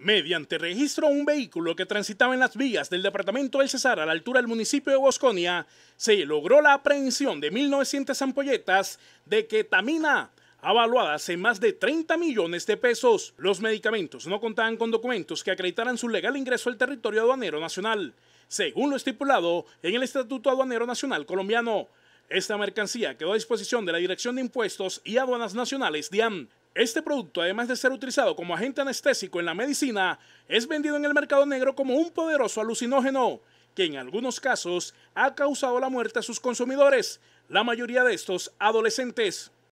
Mediante registro, un vehículo que transitaba en las vías del departamento del Cesar a la altura del municipio de Bosconia, se logró la aprehensión de 1.900 ampolletas de ketamina, avaluadas en más de 30 millones de pesos. Los medicamentos no contaban con documentos que acreditaran su legal ingreso al territorio aduanero nacional, según lo estipulado en el Estatuto Aduanero Nacional Colombiano. Esta mercancía quedó a disposición de la Dirección de Impuestos y Aduanas Nacionales, DIAN, este producto, además de ser utilizado como agente anestésico en la medicina, es vendido en el mercado negro como un poderoso alucinógeno, que en algunos casos ha causado la muerte a sus consumidores, la mayoría de estos adolescentes.